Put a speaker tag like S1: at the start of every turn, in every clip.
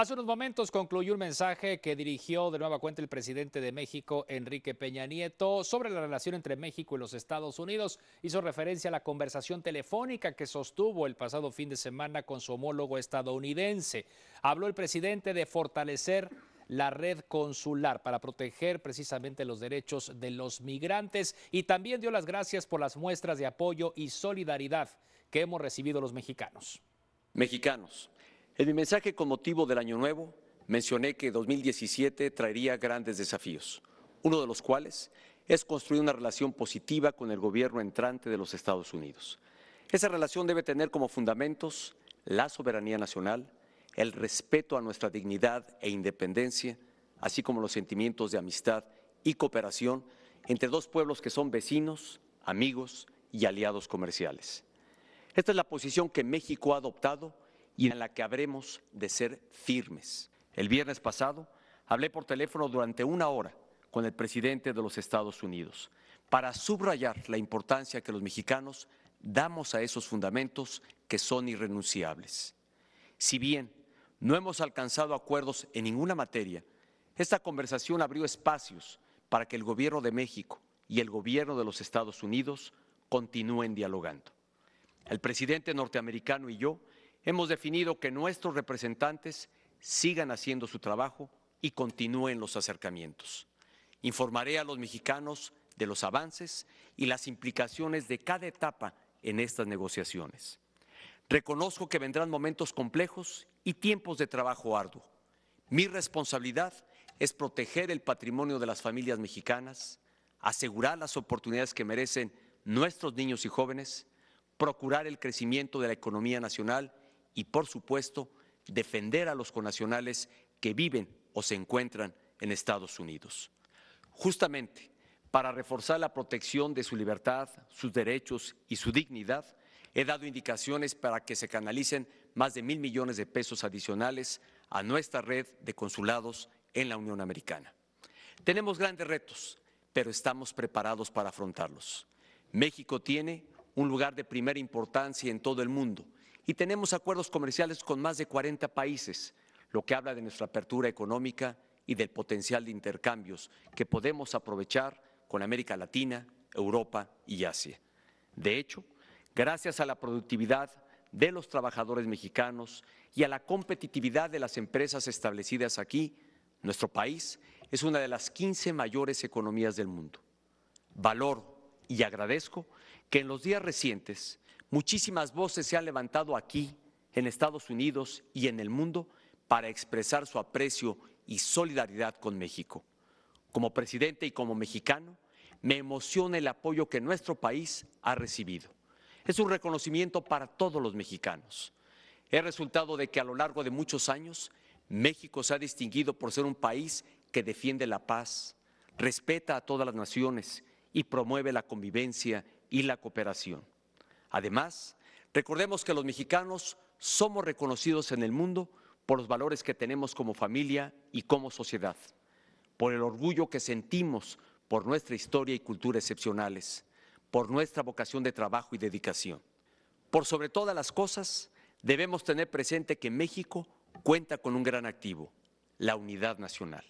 S1: Hace unos momentos concluyó un mensaje que dirigió de nueva cuenta el presidente de México, Enrique Peña Nieto, sobre la relación entre México y los Estados Unidos. Hizo referencia a la conversación telefónica que sostuvo el pasado fin de semana con su homólogo estadounidense. Habló el presidente de fortalecer la red consular para proteger precisamente los derechos de los migrantes y también dio las gracias por las muestras de apoyo y solidaridad que hemos recibido los mexicanos.
S2: Mexicanos, en mi mensaje con motivo del Año Nuevo mencioné que 2017 traería grandes desafíos, uno de los cuales es construir una relación positiva con el gobierno entrante de los Estados Unidos. Esa relación debe tener como fundamentos la soberanía nacional, el respeto a nuestra dignidad e independencia, así como los sentimientos de amistad y cooperación entre dos pueblos que son vecinos, amigos y aliados comerciales. Esta es la posición que México ha adoptado y en la que habremos de ser firmes. El viernes pasado hablé por teléfono durante una hora con el presidente de los Estados Unidos para subrayar la importancia que los mexicanos damos a esos fundamentos que son irrenunciables. Si bien no hemos alcanzado acuerdos en ninguna materia, esta conversación abrió espacios para que el Gobierno de México y el Gobierno de los Estados Unidos continúen dialogando. El presidente norteamericano y yo Hemos definido que nuestros representantes sigan haciendo su trabajo y continúen los acercamientos. Informaré a los mexicanos de los avances y las implicaciones de cada etapa en estas negociaciones. Reconozco que vendrán momentos complejos y tiempos de trabajo arduo. Mi responsabilidad es proteger el patrimonio de las familias mexicanas, asegurar las oportunidades que merecen nuestros niños y jóvenes, procurar el crecimiento de la economía nacional y, por supuesto, defender a los conacionales que viven o se encuentran en Estados Unidos. Justamente para reforzar la protección de su libertad, sus derechos y su dignidad, he dado indicaciones para que se canalicen más de mil millones de pesos adicionales a nuestra red de consulados en la Unión Americana. Tenemos grandes retos, pero estamos preparados para afrontarlos. México tiene un lugar de primera importancia en todo el mundo y tenemos acuerdos comerciales con más de 40 países, lo que habla de nuestra apertura económica y del potencial de intercambios que podemos aprovechar con América Latina, Europa y Asia. De hecho, gracias a la productividad de los trabajadores mexicanos y a la competitividad de las empresas establecidas aquí, nuestro país es una de las 15 mayores economías del mundo. Valoro y agradezco que en los días recientes Muchísimas voces se han levantado aquí, en Estados Unidos y en el mundo, para expresar su aprecio y solidaridad con México. Como presidente y como mexicano, me emociona el apoyo que nuestro país ha recibido. Es un reconocimiento para todos los mexicanos. Es resultado de que a lo largo de muchos años México se ha distinguido por ser un país que defiende la paz, respeta a todas las naciones y promueve la convivencia y la cooperación. Además, recordemos que los mexicanos somos reconocidos en el mundo por los valores que tenemos como familia y como sociedad, por el orgullo que sentimos por nuestra historia y cultura excepcionales, por nuestra vocación de trabajo y dedicación. Por sobre todas las cosas, debemos tener presente que México cuenta con un gran activo, la unidad nacional.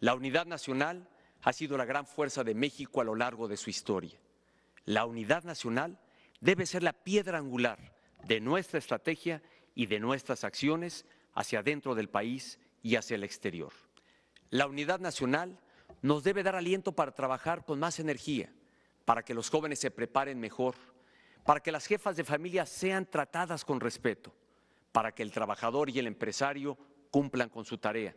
S2: La unidad nacional ha sido la gran fuerza de México a lo largo de su historia. La unidad nacional debe ser la piedra angular de nuestra estrategia y de nuestras acciones hacia dentro del país y hacia el exterior. La unidad nacional nos debe dar aliento para trabajar con más energía, para que los jóvenes se preparen mejor, para que las jefas de familia sean tratadas con respeto, para que el trabajador y el empresario cumplan con su tarea,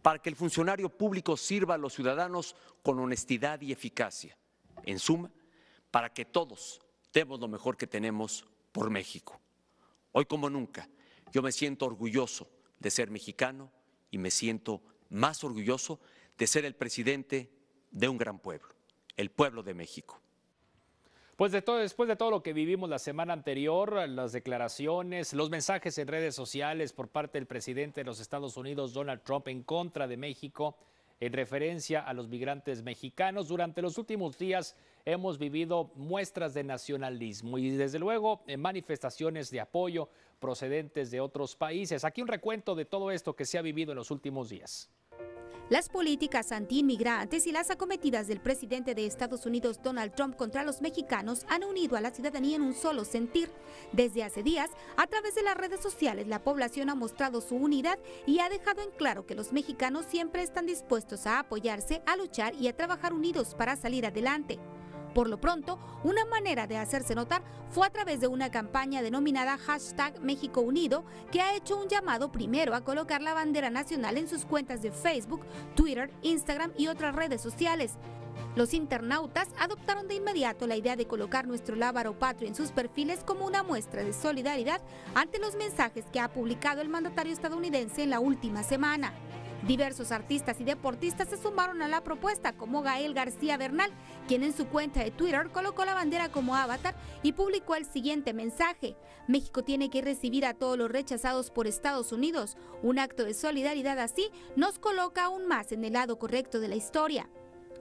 S2: para que el funcionario público sirva a los ciudadanos con honestidad y eficacia. En suma, para que todos demos lo mejor que tenemos por México. Hoy como nunca, yo me siento orgulloso de ser mexicano y me siento más orgulloso de ser el presidente de un gran pueblo, el pueblo de México.
S1: Pues después de todo lo que vivimos la semana anterior, las declaraciones, los mensajes en redes sociales por parte del presidente de los Estados Unidos, Donald Trump, en contra de México, en referencia a los migrantes mexicanos. Durante los últimos días hemos vivido muestras de nacionalismo y desde luego manifestaciones de apoyo procedentes de otros países. Aquí un recuento de todo esto que se ha vivido en los últimos días.
S3: Las políticas antiinmigrantes y las acometidas del presidente de Estados Unidos Donald Trump contra los mexicanos han unido a la ciudadanía en un solo sentir. Desde hace días, a través de las redes sociales, la población ha mostrado su unidad y ha dejado en claro que los mexicanos siempre están dispuestos a apoyarse, a luchar y a trabajar unidos para salir adelante. Por lo pronto, una manera de hacerse notar fue a través de una campaña denominada hashtag México Unido, que ha hecho un llamado primero a colocar la bandera nacional en sus cuentas de Facebook, Twitter, Instagram y otras redes sociales. Los internautas adoptaron de inmediato la idea de colocar nuestro lábaro patrio en sus perfiles como una muestra de solidaridad ante los mensajes que ha publicado el mandatario estadounidense en la última semana. Diversos artistas y deportistas se sumaron a la propuesta, como Gael García Bernal, quien en su cuenta de Twitter colocó la bandera como avatar y publicó el siguiente mensaje. México tiene que recibir a todos los rechazados por Estados Unidos. Un acto de solidaridad así nos coloca aún más en el lado correcto de la historia.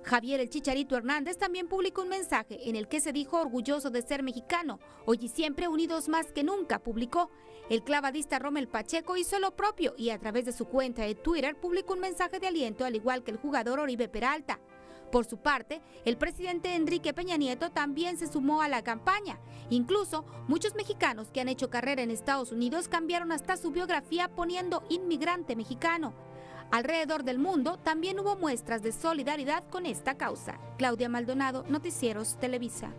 S3: Javier el Chicharito Hernández también publicó un mensaje en el que se dijo orgulloso de ser mexicano, hoy y siempre unidos más que nunca, publicó. El clavadista Romel Pacheco hizo lo propio y a través de su cuenta de Twitter publicó un mensaje de aliento al igual que el jugador Oribe Peralta. Por su parte, el presidente Enrique Peña Nieto también se sumó a la campaña. Incluso, muchos mexicanos que han hecho carrera en Estados Unidos cambiaron hasta su biografía poniendo inmigrante mexicano. Alrededor del mundo también hubo muestras de solidaridad con esta causa. Claudia Maldonado, Noticieros Televisa.